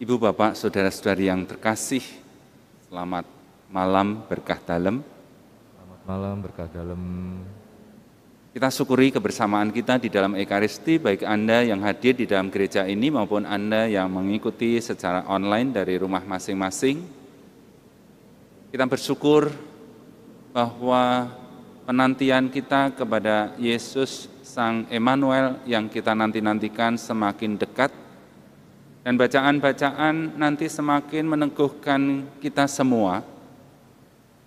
Ibu Bapak, Saudara-saudari yang terkasih, selamat malam berkah dalam. Selamat malam berkah dalam. Kita syukuri kebersamaan kita di dalam Ekaristi, baik Anda yang hadir di dalam gereja ini maupun Anda yang mengikuti secara online dari rumah masing-masing. Kita bersyukur bahwa penantian kita kepada Yesus Sang Emmanuel yang kita nanti-nantikan semakin dekat dan bacaan-bacaan nanti semakin meneguhkan kita semua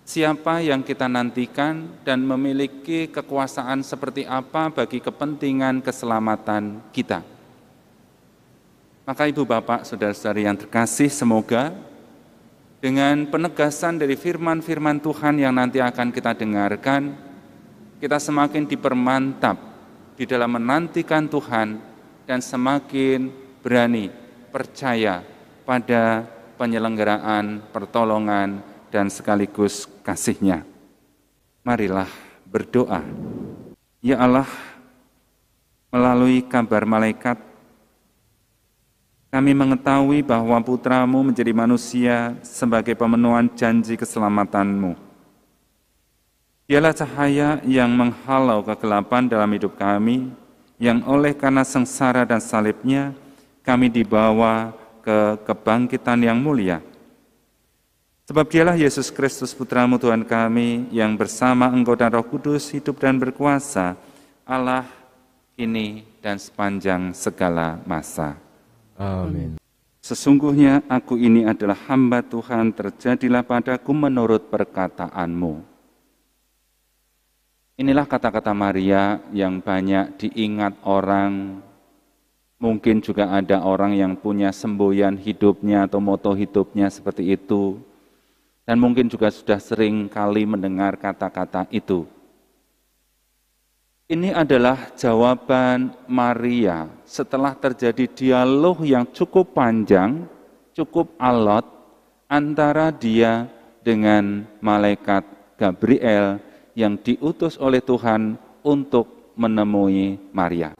siapa yang kita nantikan dan memiliki kekuasaan seperti apa bagi kepentingan keselamatan kita. Maka Ibu Bapak, Saudara-saudari yang terkasih, semoga dengan penegasan dari firman-firman Tuhan yang nanti akan kita dengarkan, kita semakin dipermantap di dalam menantikan Tuhan dan semakin berani percaya pada penyelenggaraan pertolongan dan sekaligus kasihnya. Marilah berdoa. Ya Allah, melalui kabar malaikat, kami mengetahui bahwa putramu menjadi manusia sebagai pemenuhan janji keselamatanmu. Dialah cahaya yang menghalau kegelapan dalam hidup kami, yang oleh karena sengsara dan salibnya, kami dibawa ke kebangkitan yang mulia. Sebab dialah Yesus Kristus Putramu Tuhan kami yang bersama Engkau dan Roh Kudus hidup dan berkuasa Allah ini dan sepanjang segala masa. Amin. Sesungguhnya aku ini adalah hamba Tuhan, terjadilah padaku menurut perkataanmu. Inilah kata-kata Maria yang banyak diingat orang Mungkin juga ada orang yang punya semboyan hidupnya atau moto hidupnya seperti itu. Dan mungkin juga sudah sering kali mendengar kata-kata itu. Ini adalah jawaban Maria setelah terjadi dialog yang cukup panjang, cukup alot antara dia dengan malaikat Gabriel yang diutus oleh Tuhan untuk menemui Maria.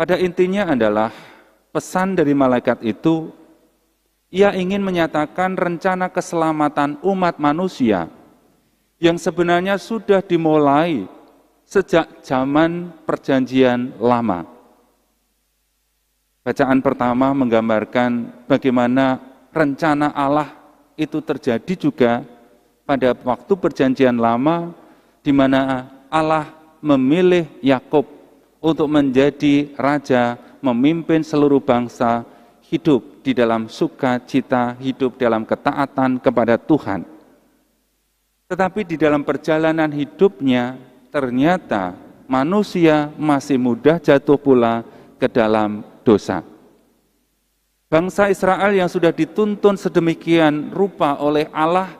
Pada intinya adalah pesan dari malaikat itu ia ingin menyatakan rencana keselamatan umat manusia yang sebenarnya sudah dimulai sejak zaman perjanjian lama. Bacaan pertama menggambarkan bagaimana rencana Allah itu terjadi juga pada waktu perjanjian lama di mana Allah memilih Yakub untuk menjadi raja, memimpin seluruh bangsa, hidup di dalam sukacita, hidup dalam ketaatan kepada Tuhan. Tetapi di dalam perjalanan hidupnya, ternyata manusia masih mudah jatuh pula ke dalam dosa. Bangsa Israel yang sudah dituntun sedemikian rupa oleh Allah,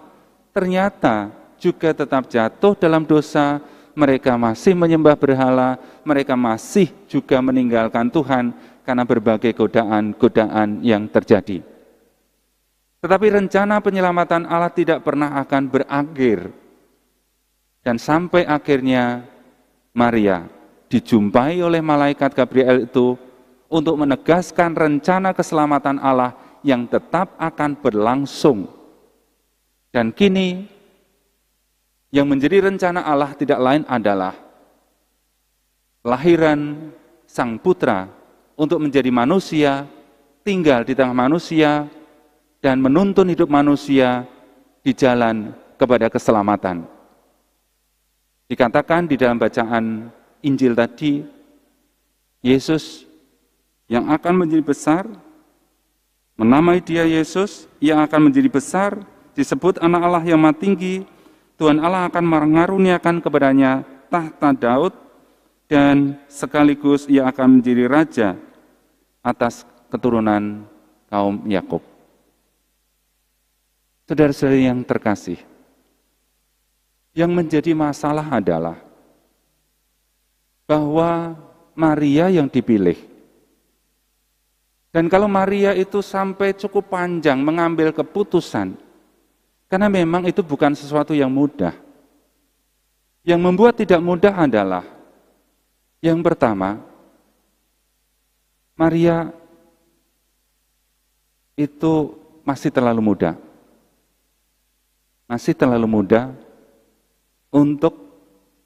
ternyata juga tetap jatuh dalam dosa, mereka masih menyembah berhala, mereka masih juga meninggalkan Tuhan karena berbagai godaan-godaan yang terjadi. Tetapi rencana penyelamatan Allah tidak pernah akan berakhir. Dan sampai akhirnya Maria dijumpai oleh malaikat Gabriel itu untuk menegaskan rencana keselamatan Allah yang tetap akan berlangsung. Dan kini yang menjadi rencana Allah tidak lain adalah lahiran sang putra untuk menjadi manusia, tinggal di tengah manusia, dan menuntun hidup manusia di jalan kepada keselamatan. Dikatakan di dalam bacaan Injil tadi, Yesus yang akan menjadi besar, menamai dia Yesus, yang akan menjadi besar, disebut anak Allah yang maha tinggi, Tuhan Allah akan mengaruniakan kepadanya tahta Daud dan sekaligus ia akan menjadi raja atas keturunan kaum Yakub. saudara saudara yang terkasih, yang menjadi masalah adalah bahwa Maria yang dipilih. Dan kalau Maria itu sampai cukup panjang mengambil keputusan karena memang itu bukan sesuatu yang mudah. Yang membuat tidak mudah adalah yang pertama, Maria itu masih terlalu muda. Masih terlalu muda untuk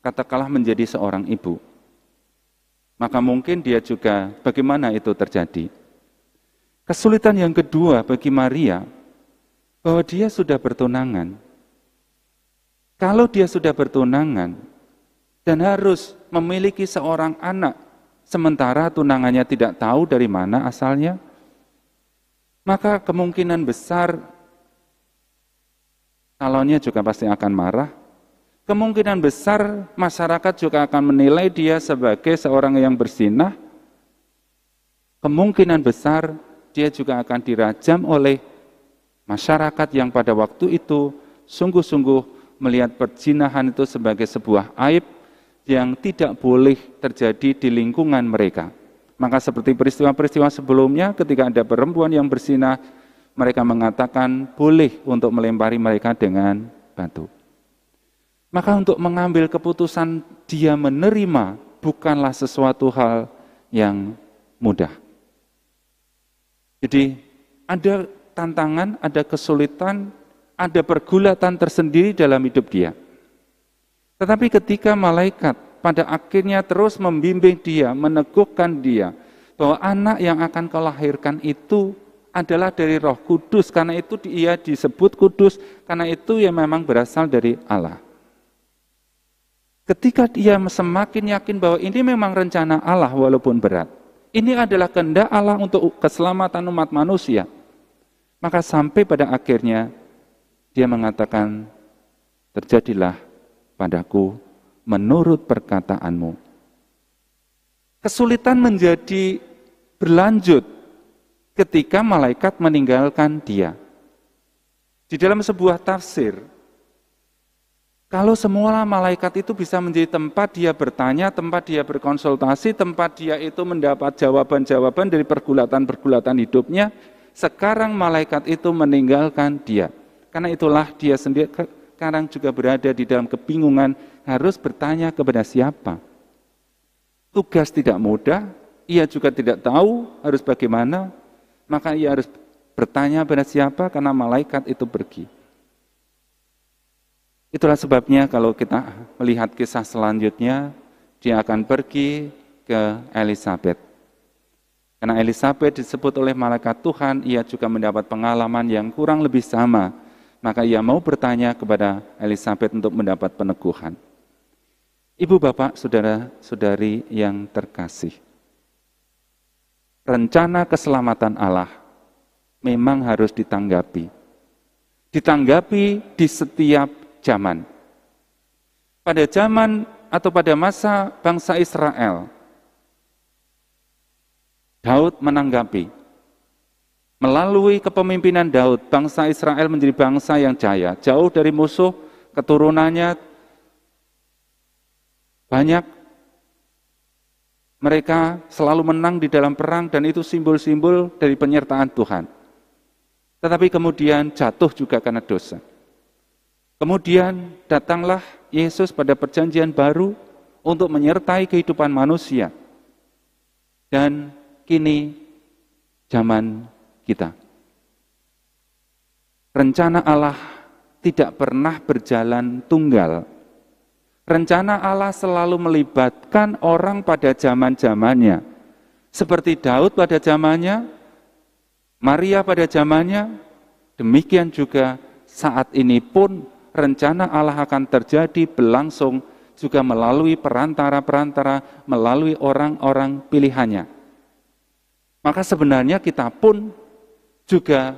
katakanlah menjadi seorang ibu. Maka mungkin dia juga bagaimana itu terjadi. Kesulitan yang kedua bagi Maria bahwa dia sudah bertunangan. Kalau dia sudah bertunangan dan harus memiliki seorang anak, sementara tunangannya tidak tahu dari mana asalnya, maka kemungkinan besar calonnya juga pasti akan marah. Kemungkinan besar masyarakat juga akan menilai dia sebagai seorang yang bersinah. Kemungkinan besar dia juga akan dirajam oleh Masyarakat yang pada waktu itu sungguh-sungguh melihat perzinahan itu sebagai sebuah aib yang tidak boleh terjadi di lingkungan mereka. Maka seperti peristiwa-peristiwa sebelumnya ketika ada perempuan yang bersinah, mereka mengatakan boleh untuk melempari mereka dengan batu. Maka untuk mengambil keputusan dia menerima bukanlah sesuatu hal yang mudah. Jadi ada tantangan, ada kesulitan, ada pergulatan tersendiri dalam hidup dia. Tetapi ketika malaikat pada akhirnya terus membimbing dia, meneguhkan dia, bahwa anak yang akan kau lahirkan itu adalah dari roh kudus, karena itu dia disebut kudus, karena itu yang memang berasal dari Allah. Ketika dia semakin yakin bahwa ini memang rencana Allah walaupun berat, ini adalah kehendak Allah untuk keselamatan umat manusia. Maka sampai pada akhirnya dia mengatakan, terjadilah padaku menurut perkataanmu. Kesulitan menjadi berlanjut ketika malaikat meninggalkan dia. Di dalam sebuah tafsir, kalau semua malaikat itu bisa menjadi tempat dia bertanya, tempat dia berkonsultasi, tempat dia itu mendapat jawaban-jawaban dari pergulatan-pergulatan hidupnya, sekarang malaikat itu meninggalkan dia. Karena itulah dia sendiri sekarang juga berada di dalam kebingungan harus bertanya kepada siapa. Tugas tidak mudah, ia juga tidak tahu harus bagaimana, maka ia harus bertanya kepada siapa karena malaikat itu pergi. Itulah sebabnya kalau kita melihat kisah selanjutnya, dia akan pergi ke Elizabeth. Karena Elizabeth disebut oleh malaikat Tuhan, ia juga mendapat pengalaman yang kurang lebih sama. Maka ia mau bertanya kepada Elizabeth untuk mendapat peneguhan. Ibu bapak, saudara-saudari yang terkasih. Rencana keselamatan Allah memang harus ditanggapi. Ditanggapi di setiap zaman. Pada zaman atau pada masa bangsa Israel, Daud menanggapi. Melalui kepemimpinan Daud, bangsa Israel menjadi bangsa yang jaya, jauh dari musuh, keturunannya banyak. Mereka selalu menang di dalam perang dan itu simbol-simbol dari penyertaan Tuhan. Tetapi kemudian jatuh juga karena dosa. Kemudian datanglah Yesus pada perjanjian baru untuk menyertai kehidupan manusia. Dan kini zaman kita. Rencana Allah tidak pernah berjalan tunggal. Rencana Allah selalu melibatkan orang pada zaman-zamannya. Seperti Daud pada zamannya, Maria pada zamannya, demikian juga saat ini pun rencana Allah akan terjadi berlangsung juga melalui perantara-perantara, melalui orang-orang pilihannya. Maka sebenarnya kita pun juga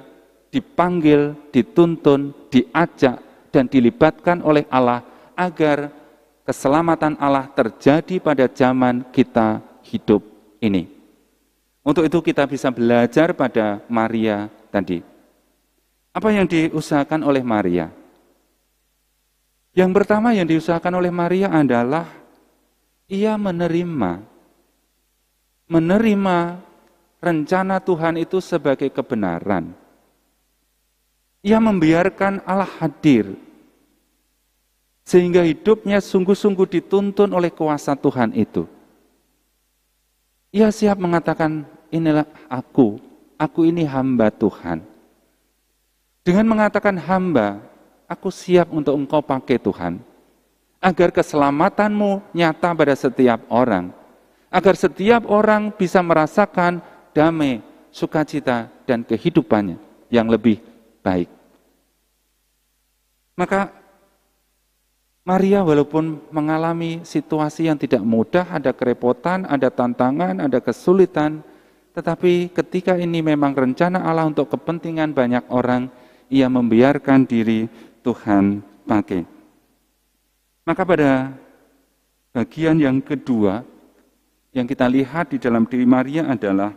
dipanggil, dituntun, diajak, dan dilibatkan oleh Allah agar keselamatan Allah terjadi pada zaman kita hidup ini. Untuk itu kita bisa belajar pada Maria tadi. Apa yang diusahakan oleh Maria? Yang pertama yang diusahakan oleh Maria adalah ia menerima menerima rencana Tuhan itu sebagai kebenaran. Ia membiarkan Allah hadir, sehingga hidupnya sungguh-sungguh dituntun oleh kuasa Tuhan itu. Ia siap mengatakan, inilah aku, aku ini hamba Tuhan. Dengan mengatakan hamba, aku siap untuk engkau pakai Tuhan, agar keselamatanmu nyata pada setiap orang, agar setiap orang bisa merasakan damai, sukacita, dan kehidupannya yang lebih baik. Maka Maria walaupun mengalami situasi yang tidak mudah, ada kerepotan, ada tantangan, ada kesulitan, tetapi ketika ini memang rencana Allah untuk kepentingan banyak orang, ia membiarkan diri Tuhan pakai. Maka pada bagian yang kedua yang kita lihat di dalam diri Maria adalah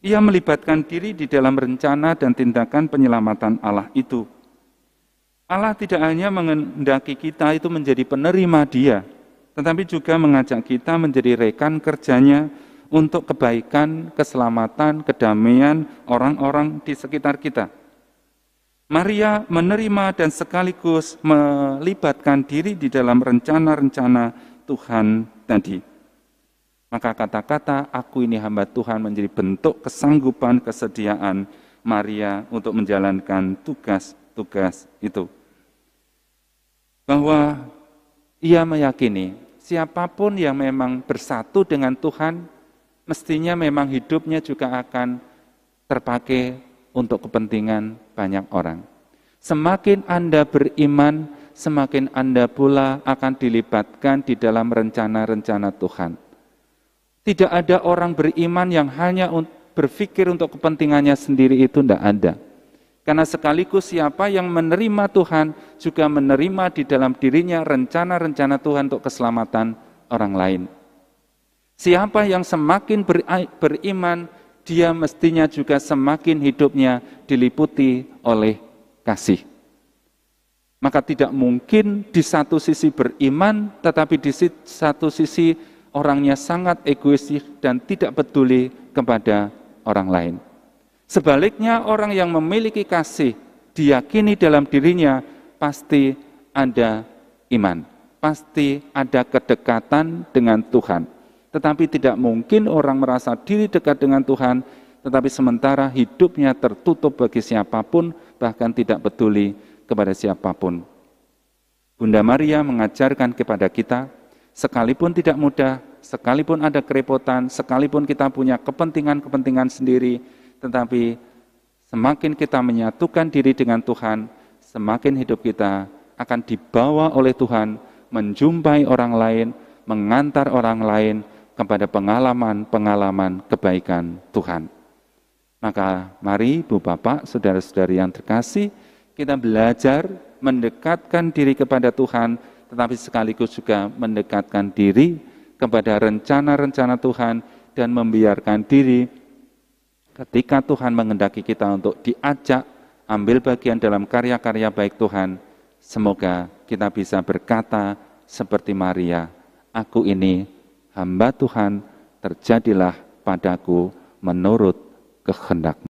ia melibatkan diri di dalam rencana dan tindakan penyelamatan Allah itu. Allah tidak hanya mengendaki kita itu menjadi penerima Dia, tetapi juga mengajak kita menjadi rekan kerjanya untuk kebaikan, keselamatan, kedamaian orang-orang di sekitar kita. Maria menerima dan sekaligus melibatkan diri di dalam rencana-rencana Tuhan tadi. Maka kata-kata aku ini hamba Tuhan menjadi bentuk kesanggupan kesediaan Maria untuk menjalankan tugas-tugas itu. Bahwa ia meyakini siapapun yang memang bersatu dengan Tuhan mestinya memang hidupnya juga akan terpakai untuk kepentingan banyak orang. Semakin Anda beriman, semakin Anda pula akan dilibatkan di dalam rencana-rencana Tuhan tidak ada orang beriman yang hanya berpikir untuk kepentingannya sendiri itu tidak ada. Karena sekaligus siapa yang menerima Tuhan juga menerima di dalam dirinya rencana-rencana Tuhan untuk keselamatan orang lain. Siapa yang semakin beriman, dia mestinya juga semakin hidupnya diliputi oleh kasih. Maka tidak mungkin di satu sisi beriman, tetapi di satu sisi orangnya sangat egois dan tidak peduli kepada orang lain. Sebaliknya, orang yang memiliki kasih diyakini dalam dirinya pasti ada iman, pasti ada kedekatan dengan Tuhan. Tetapi tidak mungkin orang merasa diri dekat dengan Tuhan, tetapi sementara hidupnya tertutup bagi siapapun, bahkan tidak peduli kepada siapapun. Bunda Maria mengajarkan kepada kita sekalipun tidak mudah, sekalipun ada kerepotan, sekalipun kita punya kepentingan-kepentingan sendiri, tetapi semakin kita menyatukan diri dengan Tuhan, semakin hidup kita akan dibawa oleh Tuhan menjumpai orang lain, mengantar orang lain kepada pengalaman-pengalaman kebaikan Tuhan. Maka mari Bu Bapak, saudara-saudari yang terkasih, kita belajar mendekatkan diri kepada Tuhan tetapi sekaligus juga mendekatkan diri kepada rencana-rencana Tuhan dan membiarkan diri ketika Tuhan mengendaki kita untuk diajak ambil bagian dalam karya-karya baik Tuhan. Semoga kita bisa berkata seperti Maria, aku ini hamba Tuhan, terjadilah padaku menurut kehendak.